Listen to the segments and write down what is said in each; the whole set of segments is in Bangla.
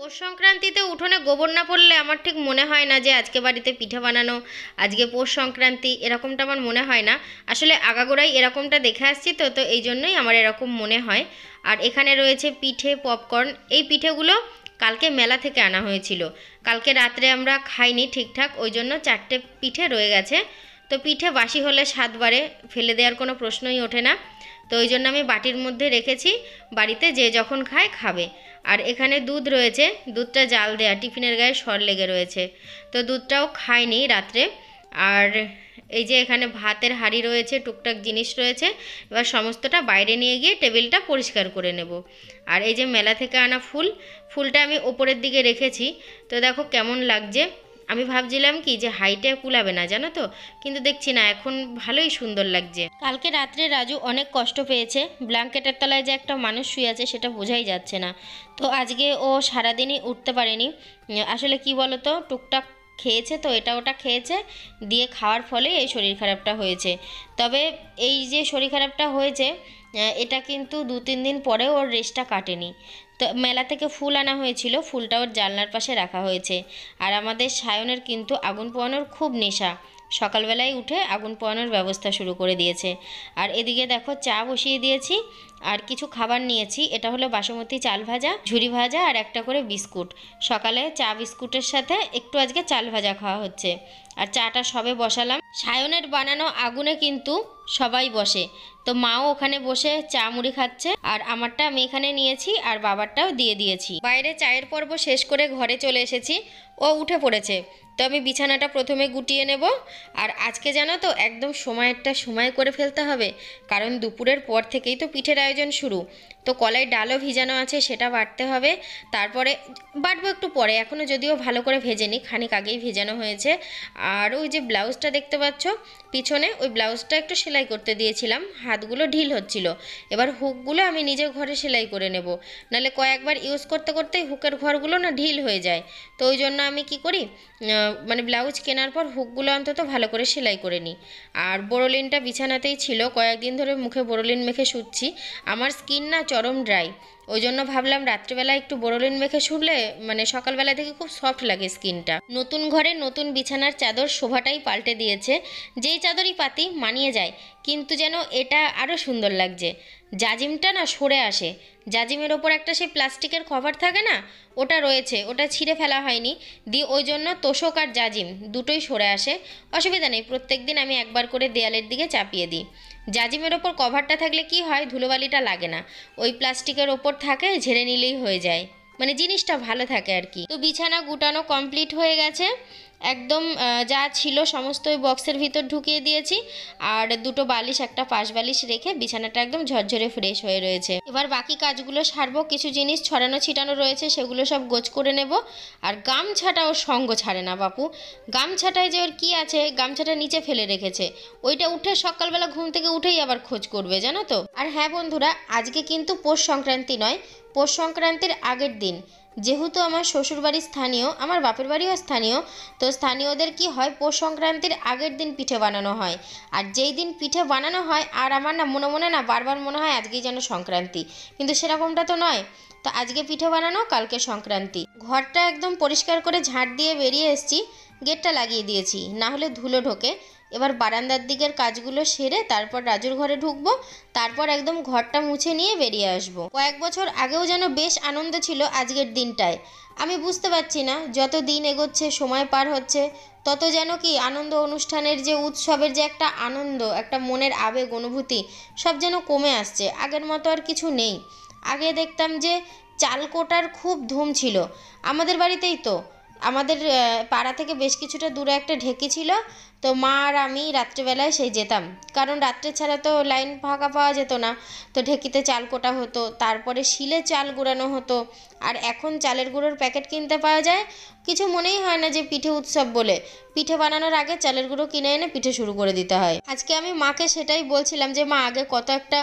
পৌষ সংক্রান্তিতে উঠোনে গোবর না পড়লে আমার ঠিক মনে হয় না যে আজকে বাড়িতে পিঠা বানানো আজকে পৌষ সংক্রান্তি এরকমটা আমার মনে হয় না আসলে আগাগোড়াই এরকমটা দেখে আসছি তো তো এই জন্যই আমার এরকম মনে হয় আর এখানে রয়েছে পিঠে পপকর্ন এই পিঠেগুলো কালকে মেলা থেকে আনা হয়েছিল কালকে রাত্রে আমরা খাইনি ঠিকঠাক ওই জন্য চারটে পিঠে রয়ে গেছে তো পিঠে বাসি হলে সাতবারে ফেলে দেওয়ার কোনো প্রশ্নই ওঠে না তো ওই জন্য আমি বাটির মধ্যে রেখেছি বাড়িতে যে যখন খায় খাবে আর এখানে দুধ রয়েছে দুধটা জাল দেয়া টিফিনের গায়ে সর লেগে রয়েছে তো দুধটাও খায়নি রাত্রে আর এই যে এখানে ভাতের হাড়ি রয়েছে টুকটাক জিনিস রয়েছে এবার সমস্তটা বাইরে নিয়ে গিয়ে টেবিলটা পরিষ্কার করে নেব আর এই যে মেলা থেকে আনা ফুল ফুলটা আমি ওপরের দিকে রেখেছি তো দেখো কেমন লাগছে আমি ভাবছিলাম কি যে হাইটে কুলাবে না জানো তো কিন্তু দেখছি না এখন ভালোই সুন্দর লাগছে কালকে রাত্রে রাজু অনেক কষ্ট পেয়েছে ব্ল্যাঙ্কেটের তলায় যে একটা মানুষ শুয়ে আছে সেটা বোঝাই যাচ্ছে না তো আজকে ও সারাদিনই উঠতে পারেনি আসলে কি বলো তো টুকটাক খেয়েছে তো এটা ওটা খেয়েছে দিয়ে খাওয়ার ফলে এই শরীর খারাপটা হয়েছে তবে এই যে শরীর খারাপটা হয়েছে এটা কিন্তু দু তিন দিন পরে ওর রেস্টটা কাটেনি তো মেলা থেকে ফুল আনা হয়েছিল ফুলটা ওর জানলার পাশে রাখা হয়েছে আর আমাদের সায়নের কিন্তু আগুন পোয়ানোর খুব নেশা সকালবেলায় উঠে আগুন পোয়ানোর ব্যবস্থা শুরু করে দিয়েছে আর এদিকে দেখো চা বসিয়ে দিয়েছি আর কিছু খাবার নিয়েছি এটা হলো বাসমতি চাল ভাজা ঝুরি ভাজা আর একটা করে বিস্কুট সকালে চা বিস্কুটের সাথে একটু আজকে চাল ভাজা খাওয়া হচ্ছে আর চাটা সবে বসালাম সায়নের বানানো আগুনে কিন্তু সবাই বসে তো মাও ওখানে বসে চা মুড়ি খাচ্ছে আর আমারটা আমি এখানে নিয়েছি আর বাবারটাও দিয়ে দিয়েছি বাইরে চায়ের পর্ব শেষ করে ঘরে চলে এসেছি ও উঠে পড়েছে তো আমি বিছানাটা প্রথমে গুটিয়ে নেব আর আজকে জানো তো একদম একটা সময় করে ফেলতে হবে কারণ দুপুরের পর থেকেই তো পিঠের আয়োজন শুরু তো কলাই ডালও ভিজানো আছে সেটা বাটতে হবে তারপরে বাটবো একটু পরে এখনও যদিও ভালো করে ভেজে নিই খানিক আগেই ভেজানো হয়েছে আর ওই যে ব্লাউজটা দেখতে পাচ্ছ পিছনে ওই ব্লাউজটা একটু সেলাই করতে দিয়েছিলাম হাতগুলো ঢিল হচ্ছিল এবার হুকগুলো আমি নিজে ঘরে সেলাই করে নেব নালে কয়েকবার ইউজ করতে করতে হুকের ঘরগুলো না ঢিল হয়ে যায় তো ওই জন্য আমি কি করি মানে ব্লাউজ কেনার পর হুকগুলো অন্তত ভালো করে সেলাই করে নিই আর বোরোলিনটা বিছানাতেই ছিল কয়েকদিন ধরে মুখে বোরোলিন মেখে শুচ্ছি আমার স্কিন না চরম ড্রাই ওই জন্য ভাবলাম রাত্রিবেলা একটু বোরোলিন মেখে শুনলে মানে সকালবেলা থেকে খুব সফট লাগে স্কিনটা নতুন ঘরে নতুন বিছানার চাদর শোভাটাই পাল্টে দিয়েছে যেই চাদরই পাতি মানিয়ে যায় কিন্তু যেন এটা আরও সুন্দর লাগছে জাজিমটা না সরে আসে জাজিমের ওপর একটা সেই প্লাস্টিকের কভার থাকে না ওটা রয়েছে ওটা ছিঁড়ে ফেলা হয়নি দিয়ে ওই জন্য তোষক আর জাজিম দুটোই সরে আসে অসুবিধা নেই প্রত্যেক দিন আমি একবার করে দেয়ালের দিকে চাপিয়ে দিই জাজিমের ওপর কভারটা থাকলে কি হয় ধুলোবালিটা লাগে না ওই প্লাস্টিকের ওপর থাকে ঝেড়ে নিলেই হয়ে যায় মানে জিনিসটা ভালো থাকে আর কি তো বিছানা গুটানো কমপ্লিট হয়ে গেছে একদম যা ছিল সমস্ত ওই বক্সের ভিতর ঢুকিয়ে দিয়েছি আর দুটো বালিশ একটা পাশ বালিশ রেখে বিছানাটা একদম ঝরঝরে ফ্রেশ হয়ে রয়েছে এবার বাকি কাজগুলো সারবো কিছু জিনিস ছড়ানো ছিটানো রয়েছে সেগুলো সব গোছ করে নেব আর গামছাটা ওর সঙ্গ ছাড়ে না বাপু গামছাটায় যে ওর কি আছে গামছাটা নিচে ফেলে রেখেছে ওইটা উঠে সকালবেলা ঘুম থেকে উঠেই আবার খোঁজ করবে জানো তো আর হ্যাঁ বন্ধুরা আজকে কিন্তু পৌষ সংক্রান্তি নয় পৌষ সংক্রান্তির আগের দিন যেহেতু আমার শ্বশুরবাড়ি স্থানীয় আমার বাপের বাড়িও স্থানীয় তো স্থানীয়দের কি হয় পৌষ সংক্রান্তির আগের দিন পিঠে বানানো হয় আর যেই দিন পিঠে বানানো হয় আর আমার না মনে মনে না বারবার মনে হয় আজকেই যেন সংক্রান্তি কিন্তু সেরকমটা তো নয় তো আজকে পিঠে বানানো কালকে সংক্রান্তি ঘরটা একদম পরিষ্কার করে ঝাঁট দিয়ে বেরিয়ে এসছি গেটটা লাগিয়ে দিয়েছি না হলে ধুলো ঢোকে এবার বারান্দার দিকের কাজগুলো সেরে তারপর রাজুর ঘরে ঢুকবো তারপর একদম ঘরটা মুছে নিয়ে বেরিয়ে আসবো কয়েক বছর আগেও যেন বেশ আনন্দ ছিল আজকের দিনটায় আমি বুঝতে পারছি না যত দিন এগোচ্ছে সময় পার হচ্ছে তত যেন কি আনন্দ অনুষ্ঠানের যে উৎসবের যে একটা আনন্দ একটা মনের আবেগ অনুভূতি সব যেন কমে আসছে আগের মতো আর কিছু নেই আগে দেখতাম যে চাল কোটার খুব ধুম ছিল আমাদের বাড়িতেই তো আমাদের পাড়া থেকে বেশ কিছুটা দূরে একটা ঢেকি ছিল তো মা আর আমি রাত্রেবেলায় সেই যেতাম কারণ রাত্রে ছাড়া তো লাইন ফাঁকা পাওয়া যেত না তো ঢেকিতে চাল কোটা হতো তারপরে শিলে চাল গুঁড়ানো হতো আর এখন চালের গুঁড়োর প্যাকেট কিনতে পাওয়া যায় কিছু মনেই হয় না যে পিঠে উৎসব বলে পিঠে বানানোর আগে চালের গুঁড়ো কিনে এনে পিঠে শুরু করে দিতে হয় আজকে আমি মাকে সেটাই বলছিলাম যে মা আগে কত একটা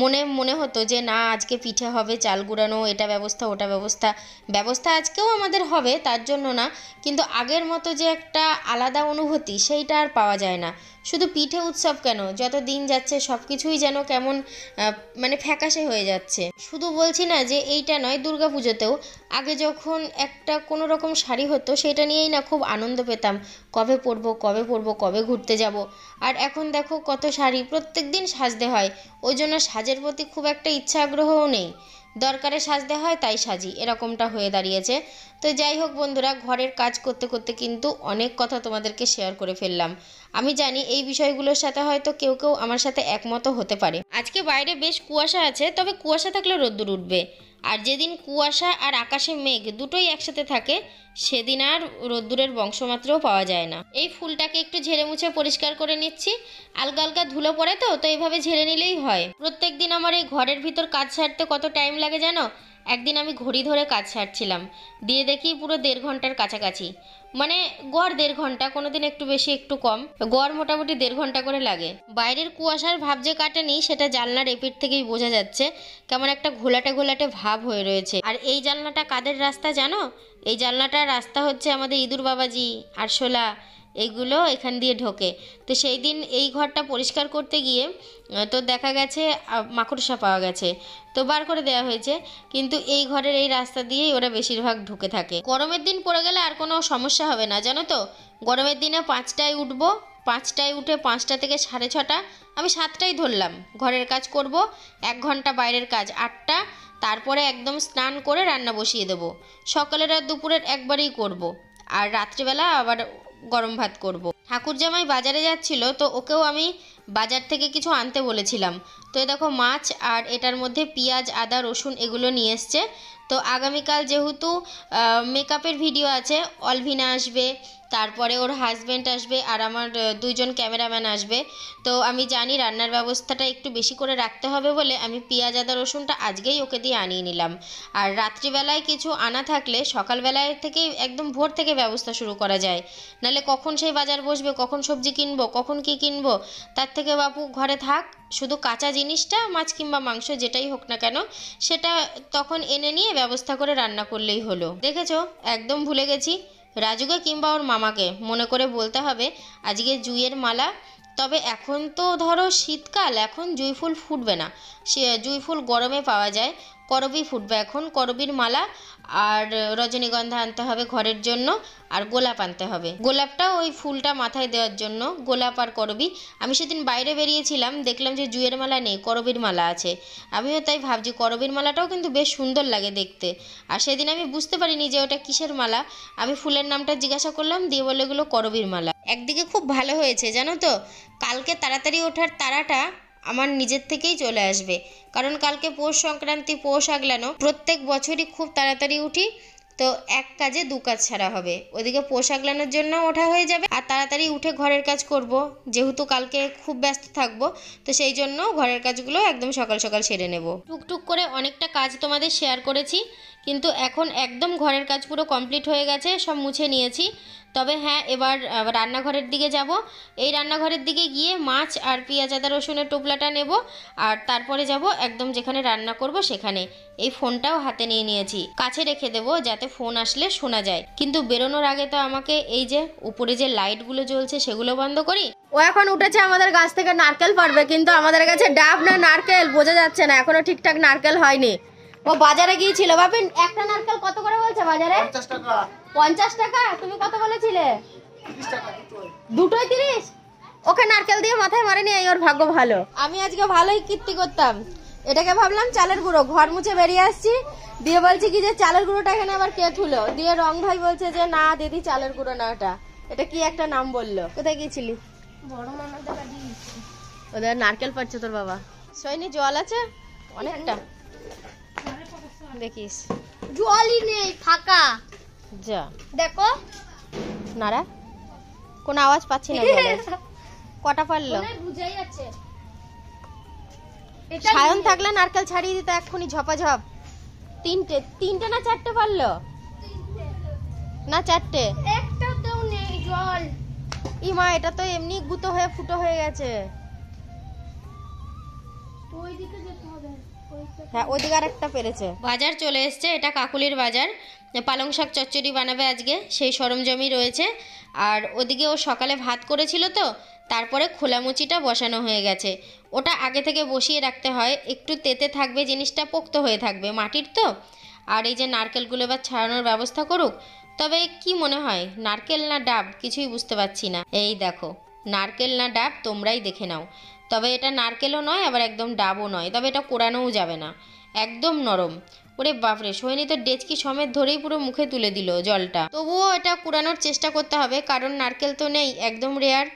মনে মনে হতো যে না আজকে পিঠে হবে চাল গুঁড়ানো এটা ব্যবস্থা ওটা ব্যবস্থা ব্যবস্থা আজকেও আমাদের হবে তার জন্য না কিন্তু আগের মতো যে একটা আলাদা অনুভূতি সেইটা স্বাদটা আর পাওয়া যায় না শুধু পিঠে উৎসব কেন যত দিন যাচ্ছে সব কিছুই যেন কেমন মানে ফ্যাকাশে হয়ে যাচ্ছে শুধু বলছি না যে এইটা নয় দুর্গা পুজোতেও আগে যখন একটা কোনো রকম শাড়ি হতো সেটা নিয়েই না খুব আনন্দ পেতাম কবে পরবো কবে পরবো কবে ঘুরতে যাব আর এখন দেখো কত শাড়ি প্রত্যেক দিন সাজতে হয় ওই জন্য সাজের প্রতি খুব একটা ইচ্ছা আগ্রহও নেই দরকারে সাজতে হয় তাই সাজি এরকমটা হয়ে দাঁড়িয়েছে তো যাই হোক বন্ধুরা ঘরের কাজ করতে করতে কিন্তু অনেক কথা তোমাদেরকে শেয়ার করে ফেললাম আমি জানি এই বিষয়গুলোর সাথে হয়তো কেউ কেউ আমার সাথে একমত হতে পারে আজকে বাইরে বেশ কুয়াশা আছে তবে কুয়াশা থাকলে রোদ্দুর উঠবে আর যেদিন কুয়াশা আর আকাশে মেঘ দুটোই একসাথে থাকে সেদিন আর রোদ্দুরের বংশমাত্রও পাওয়া যায় না এই ফুলটাকে একটু ঝেড়ে মুছে পরিষ্কার করে নিচ্ছি আলগা আলগা ধুলো পড়ে তো তো এইভাবে ঝেড়ে নিলেই হয় প্রত্যেক দিন আমার এই ঘরের ভিতর কাজ ছাড়তে কত টাইম লাগে জানো একদিন আমি ঘড়ি ধরে কাজ ছাড়ছিলাম দিয়ে দেখি পুরো দেড় ঘন্টার কাছাকাছি মানে গড় দেড় ঘন্টা কোনো দিন একটু বেশি একটু কম গড় মোটামুটি দেড় ঘন্টা করে লাগে বাইরের কুয়াশার ভাব যে কাটেনি সেটা জানলার এপিট থেকেই বোঝা যাচ্ছে কেমন একটা ঘোলাটে ঘোলাটে ভাব হয়ে রয়েছে আর এই জানলাটা কাদের রাস্তা জানো এই জানলাটার রাস্তা হচ্ছে আমাদের ইঁদুর বাবাজি আরশোলা এইগুলো এখান দিয়ে ঢোকে তো সেই দিন এই ঘরটা পরিষ্কার করতে গিয়ে তো দেখা গেছে মাকড়সা পাওয়া গেছে তো বার করে দেওয়া হয়েছে কিন্তু এই ঘরের এই রাস্তা দিয়েই ওরা বেশিরভাগ ঢুকে থাকে গরমের দিন পড়ে গেলে আর কোনো সমস্যা হবে না জানো তো গরমের দিনে পাঁচটায় উঠবো পাঁচটায় উঠে পাঁচটা থেকে সাড়ে ছটা আমি সাতটাই ধরলাম ঘরের কাজ করব এক ঘন্টা বাইরের কাজ আটটা তারপরে একদম স্নান করে রান্না বসিয়ে দেবো সকালের আর দুপুরের একবারেই করব। আর রাত্রিবেলা আবার গরম ভাত করব। ঠাকুর জামাই বাজারে যাচ্ছিল তো ওকেও আমি বাজার থেকে কিছু আনতে বলেছিলাম তো দেখো মাছ আর এটার মধ্যে পেঁয়াজ আদা রসুন এগুলো নিয়ে এসছে তো আগামীকাল যেহেতু মেকআপের ভিডিও আছে অলভিনা আসবে তারপরে ওর হাজব্যান্ড আসবে আর আমার দুজন ক্যামেরাম্যান আসবে তো আমি জানি রান্নার ব্যবস্থাটা একটু বেশি করে রাখতে হবে বলে আমি পেঁয়াজ আদা রসুনটা আজকেই ওকে দিয়ে আনিয়ে নিলাম আর রাত্রিবেলায় কিছু আনা থাকলে সকালবেলায় থেকে একদম ভোর থেকে ব্যবস্থা শুরু করা যায় নালে কখন সেই বাজার বসবে কখন সবজি কিনবো কখন কি কিনবো তার থেকে বাপু ঘরে থাক শুধু কাঁচা জিনিসটা মাছ কিংবা মাংস যেটাই হোক না কেন সেটা তখন এনে নিয়ে ব্যবস্থা করে রান্না করলেই হলো দেখেছো একদম ভুলে গেছি রাজুকে কিংবা ওর মামাকে মনে করে বলতে হবে আজকে জুইয়ের মালা তবে এখন তো ধরো শীতকাল এখন জুঁই ফুল ফুটবে না সে জুঁই ফুল গরমে পাওয়া যায় করবি ফুটবে এখন করবির মালা আর রজনীগন্ধা আনতে হবে ঘরের জন্য আর গোলাপ আনতে হবে গোলাপটা ওই ফুলটা মাথায় দেওয়ার জন্য গোলাপ আর করবি আমি সেদিন বাইরে বেরিয়েছিলাম দেখলাম যে জুয়ের মালা নেই করবির মালা আছে আমিও তাই ভাবছি করবির মালাটাও কিন্তু বেশ সুন্দর লাগে দেখতে আর সেদিন আমি বুঝতে পারিনি যে ওটা কিসের মালা আমি ফুলের নামটা জিজ্ঞাসা করলাম দিয়ে বলে এগুলো করবির মালা একদিকে খুব ভালো হয়েছে জানো তো কালকে তাড়াতাড়ি ওঠার তারাটা আমার নিজের থেকেই চলে আসবে কারণ কালকে পৌষ সংক্রান্তি পৌষ আগলানো প্রত্যেক বছরই খুব তাড়াতাড়ি উঠি তো এক কাজে দু কাজ ছাড়া হবে ওদিকে পোশাক লানোর জন্য ওঠা হয়ে যাবে আর তাড়াতাড়ি উঠে ঘরের কাজ করব যেহেতু কালকে খুব ব্যস্ত থাকব তো সেই জন্য ঘরের কাজগুলো একদম সকাল সকাল সেরে নেব টুকটুক করে অনেকটা কাজ তোমাদের শেয়ার করেছি কিন্তু এখন একদম ঘরের কাজ পুরো কমপ্লিট হয়ে গেছে সব মুছে নিয়েছি তবে হ্যাঁ এবার রান্নাঘরের দিকে যাব এই রান্নাঘরের দিকে গিয়ে মাছ আর পেঁয়াজ আদা রসুনের টোপলাটা নেব আর তারপরে যাব একদম যেখানে রান্না করব সেখানে এই ফোনটাও হাতে নিয়ে নিয়েছি কাছে রেখে দেব যাতে ফোন আসলে শোনা যায় কিন্তু বেরোনোর আগে তো আমাকে এই যে উপরে যে লাইটগুলো জ্বলছে সেগুলো বন্ধ করি ও এখন উঠেছে আমাদের গাছ থেকে নারকেল পারবে কিন্তু আমাদের কাছে ডাব না নারকেল বোঝা যাচ্ছে না এখনও ঠিকঠাক নারকেল হয়নি ও বাজারে গিয়েছিল বাপি একটা নারকেল কত করে বলছে বাজারে পঞ্চাশ টাকা তুমি কত বলেছিলে দুটোই তিরিশ ওকে নারকেল দিয়ে মাথায় মারেনি এই ওর ভাগ্য ভালো আমি আজকে ভালোই কীর্তি করতাম এটাকে ভাবলাম চালের গুঁড়ো ঘর মুছে বেরিয়ে আসছি দিয়ে বলছি কি যে চালের গুঁড়োটা এখানে আবার কে থুলো দিয়ে রং ভাই বলছে যে না দিদি চালের গুঁড়ো না ওটা এটা কি একটা নাম বললো কোথায় গিয়েছিলি ওদের নারকেল পাচ্ছে তোর বাবা সৈনি জল আছে অনেকটা দেখিস জলই নেই ফাঁকা যা দেখো নারা কোন আওয়াজ পাচ্ছি না কটা পারলো বুঝাই যাচ্ছে সায়ন থাকলে নারকেল ছাড়িয়ে দিত এক্ষুনি ঝপাঝপ তিনটে তিনটে না চারটে পারলো না চারটে একটা তো নেই জল ইমা এটা তো এমনি গুতো হয়ে ফুটো হয়ে গেছে ওইদিকে যেতে হবে হ্যাঁ ওদিকে আর একটা পেরেছে বাজার চলে এসছে এটা কাকুলির বাজার পালং শাক চচ্চড়ি বানাবে আজকে সেই সরঞ্জামই রয়েছে আর ওদিকে ও সকালে ভাত করেছিল তো তারপরে খোলামুচিটা বসানো হয়ে গেছে ওটা আগে থেকে বসিয়ে রাখতে হয় একটু তেতে থাকবে জিনিসটা পোক্ত হয়ে থাকবে মাটির তো আর এই যে নারকেলগুলো এবার ছাড়ানোর ব্যবস্থা করুক তবে কি মনে হয় নারকেল না ডাব কিছুই বুঝতে পারছি না এই দেখো নারকেল না ডাব তোমরাই দেখে নাও তবে এটা নারকেলও নয় আবার একদম ডাবও নয় তবে এটা কোরানোও যাবে না একদম নরম ওরে বাপরে সোহিনী তো ডেচকি সমেত ধরেই পুরো মুখে তুলে দিল জলটা তবুও এটা কুড়ানোর চেষ্টা করতে হবে কারণ নারকেল তো নেই একদম রেয়ার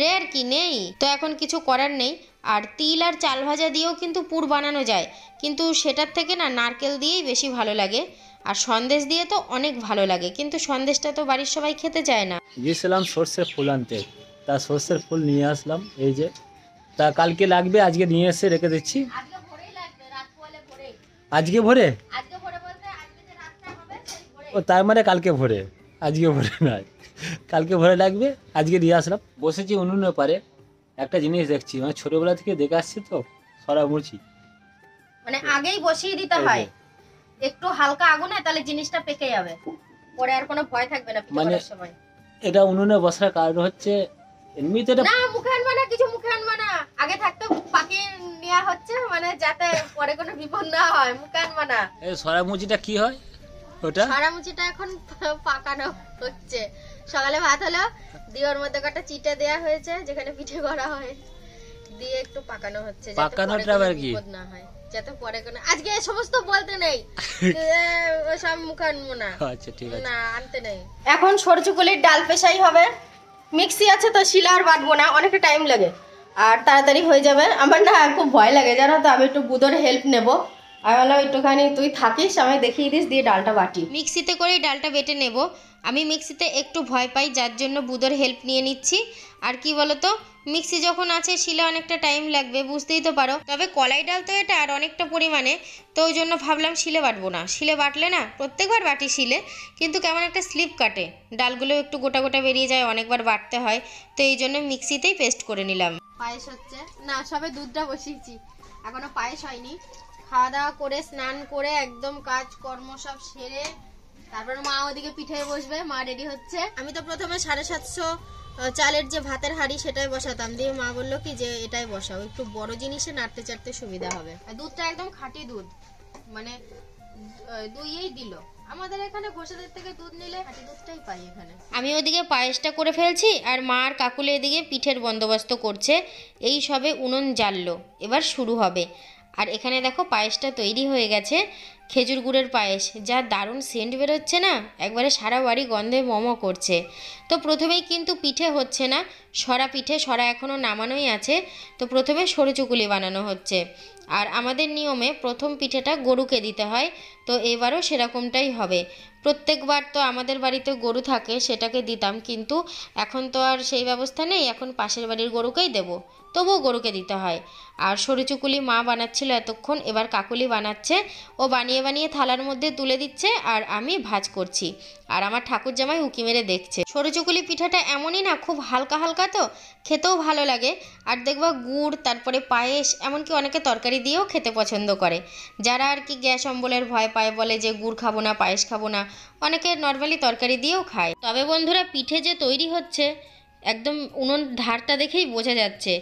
রেয়ার কি নেই তো এখন কিছু করার নেই আর তিল আর চাল ভাজা দিয়েও কিন্তু পুর বানানো যায় কিন্তু সেটার থেকে না নারকেল দিয়েই বেশি ভালো লাগে আর সন্দেশ দিয়ে তো অনেক ভালো লাগে কিন্তু সন্দেশটা তো বাড়ির সবাই খেতে চায় না গিয়েছিলাম সর্ষে ফুল আনতে তা সর্ষের ফুল নিয়ে আসলাম এই যে তা কালকে লাগবে আজকে নিয়ে এসে রেখে দিচ্ছি আজকে ভোরে ও তার মানে কালকে ভোরে আজকে ভোরে নয় কালকে ভোরে লাগবে আজকে দিয়ে আসলাম বসেছি উনুনের পারে একটা জিনিস দেখছি মানে ছোটবেলা থেকে দেখে আসছি তো সরা মুছি মানে আগেই বসিয়ে দিতে হয় একটু হালকা আগুনে তাহলে জিনিসটা পেকে যাবে পরে আর কোনো ভয় থাকবে না মানে এটা উনুনে বসার কারণ হচ্ছে এমনিতে এটা না মুখে আনবা কিছু মুখান আনবা আগে থাকতো পাকিয়ে নেওয়া হচ্ছে মানে যাতে পরে কোনো বিপদ না হয় মুখান আনবা না এই সরামুচিটা কি হয় ওটা সরামুচিটা এখন পাকানো হচ্ছে সকালে ভাত হলো দিয়ে মধ্যে কটা চিটা দেয়া হয়েছে যেখানে পিঠে করা হয় দিয়ে একটু পাকানো হচ্ছে পাকানোটা আবার কি বিপদ না হয় যাতে পরে কোনো আজকে সমস্ত বলতে নেই সব মুখ আনবো না আচ্ছা ঠিক আছে না আনতে নেই এখন সরচুকুলির ডাল পেশাই হবে মিক্সি আছে তো শিলা আর বাটবো না অনেকটা টাইম লাগে আর তাড়াতাড়ি হয়ে যাবে আমার না খুব ভয় লাগে জানো তো আমি একটু বুধর হেল্প নেবো আমি বললাম একটুখানি তুই থাকিস আমি দেখিয়ে দিস দিয়ে ডালটা বাটি মিক্সিতে করেই ডালটা বেটে নেব আমি মিক্সিতে একটু ভয় পাই যার জন্য বুদোর হেল্প নিয়ে নিচ্ছি আর কি বলতো মিক্সি যখন আছে শিলে অনেকটা টাইম লাগবে বুঝতেই তো পারো তবে কলাই ডাল তো এটা আর অনেকটা পরিমাণে তো ওই জন্য ভাবলাম শিলে বাটবো না শিলে বাটলে না প্রত্যেকবার বাটি শিলে কিন্তু কেমন একটা স্লিপ কাটে ডালগুলো একটু গোটা গোটা বেরিয়ে যায় অনেকবার বাটতে হয় তো এই জন্য মিক্সিতেই পেস্ট করে নিলাম পায়েস হচ্ছে না সবে দুধটা বসিয়েছি এখনো পায়েস হয়নি খাওয়া দাওয়া করে স্নান করে একদম কাজ কর্ম সব সেরে তারপর মা ওদিকে পিঠে বসবে মা রেডি হচ্ছে আমি তো প্রথমে সাড়ে সাতশো চালের যে ভাতের হাঁড়ি সেটাই বসাতাম দিয়ে মা বললো কি যে এটাই বসাও একটু বড় জিনিসে নাড়তে চাড়তে সুবিধা হবে দুধটা একদম খাঁটি দুধ মানে দুইয়েই দিল আমাদের এখানে ঘোষাদের থেকে দুধ নিলে খাঁটি দুধটাই পাই এখানে আমি ওদিকে পায়েসটা করে ফেলছি আর মা আর কাকুলে এদিকে পিঠের বন্দোবস্ত করছে এই সবে উনুন জ্বাললো এবার শুরু হবে আর এখানে দেখো পায়েসটা তৈরি হয়ে গেছে খেজুর গুড়ের পায়েস যা দারুণ সেন্ট বেরোচ্ছে না একবারে সারা বাড়ি গন্ধে মম করছে তো প্রথমেই কিন্তু পিঠে হচ্ছে না সরা পিঠে সরা এখনও নামানোই আছে তো প্রথমে সরু চুকুলি বানানো হচ্ছে আর আমাদের নিয়মে প্রথম পিঠেটা গরুকে দিতে হয় তো এবারও সেরকমটাই হবে প্রত্যেকবার তো আমাদের বাড়িতে গরু থাকে সেটাকে দিতাম কিন্তু এখন তো আর সেই ব্যবস্থা নেই এখন পাশের বাড়ির গরুকেই দেব তবুও গরুকে দিতে হয় আর সরু চুকুলি মা বানাচ্ছিল এতক্ষণ এবার কাকুলি বানাচ্ছে ও বানিয়ে বানিয়ে বানিয়ে থালার মধ্যে তুলে দিচ্ছে আর আমি ভাজ করছি আর আমার ঠাকুর জামাই উকি মেরে দেখছে সরু চকুলি পিঠাটা এমনই না খুব হালকা হালকা তো খেতেও ভালো লাগে আর দেখবা গুড় তারপরে পায়েস এমনকি অনেকে তরকারি দিয়েও খেতে পছন্দ করে যারা আর কি গ্যাস অম্বলের ভয় পায় বলে যে গুড় খাবো না পায়েস খাবো না অনেকে নর্মালি তরকারি দিয়েও খায় তবে বন্ধুরা পিঠে যে তৈরি হচ্ছে একদম উনুন ধারটা দেখেই বোঝা যাচ্ছে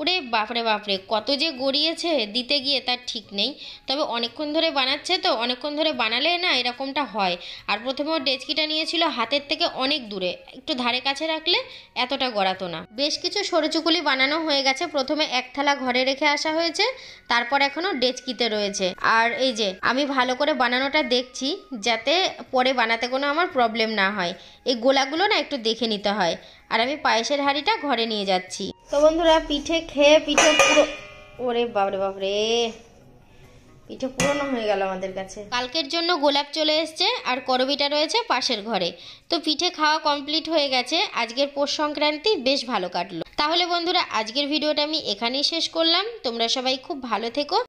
ওরে বাপরে বাপরে কত যে গড়িয়েছে দিতে গিয়ে তার ঠিক নেই তবে অনেকক্ষণ ধরে বানাচ্ছে তো অনেকক্ষণ ধরে বানালে না এরকমটা হয় আর প্রথমে ওর ডেচকিটা নিয়েছিল হাতের থেকে অনেক দূরে একটু ধারে কাছে রাখলে এতটা গড়াতো না বেশ কিছু সরচুকুলি বানানো হয়ে গেছে প্রথমে এক থালা ঘরে রেখে আসা হয়েছে তারপর এখনও ডেচকিতে রয়েছে আর এই যে আমি ভালো করে বানানোটা দেখছি যাতে পরে বানাতে কোনো আমার প্রবলেম না হয় এই গোলাগুলো না একটু দেখে নিতে হয় আর আমি পায়েসের হাঁড়িটা ঘরে নিয়ে যাচ্ছি তো বন্ধুরা পিঠে খেয়ে পিঠে পুরো ওরে বাবরে বাবরে পিঠে পুরনো হয়ে গেল আমাদের কাছে কালকের জন্য গোলাপ চলে এসছে আর করবিটা রয়েছে পাশের ঘরে তো পিঠে খাওয়া কমপ্লিট হয়ে গেছে আজকের পৌষ সংক্রান্তি বেশ ভালো কাটলো তাহলে বন্ধুরা আজকের ভিডিওটা আমি এখানেই শেষ করলাম তোমরা সবাই খুব ভালো থেকো